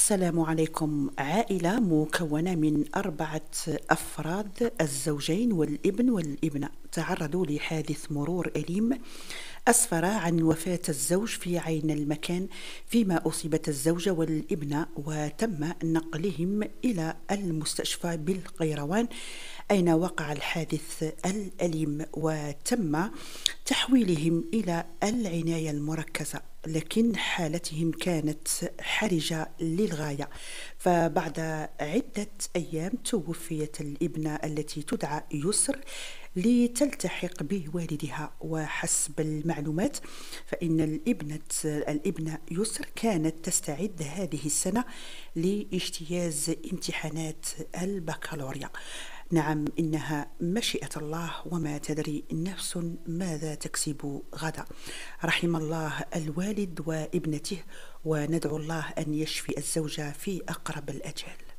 السلام عليكم عائلة مكونة من أربعة أفراد الزوجين والابن والابنة تعرضوا لحادث مرور أليم أسفر عن وفاة الزوج في عين المكان فيما أصيبت الزوجة والابنة وتم نقلهم إلى المستشفى بالقيروان أين وقع الحادث الأليم وتم تحويلهم إلى العناية المركزة لكن حالتهم كانت حرجة للغاية فبعد عدة أيام توفيت الابنة التي تدعى يسر لتلتحق بوالدها وحسب المعلومات فإن الابنة الابنة يسر كانت تستعد هذه السنة لاجتياز امتحانات البكالوريا نعم انها مشيئه الله وما تدري نفس ماذا تكسب غدا رحم الله الوالد وابنته وندعو الله ان يشفي الزوجه في اقرب الاجال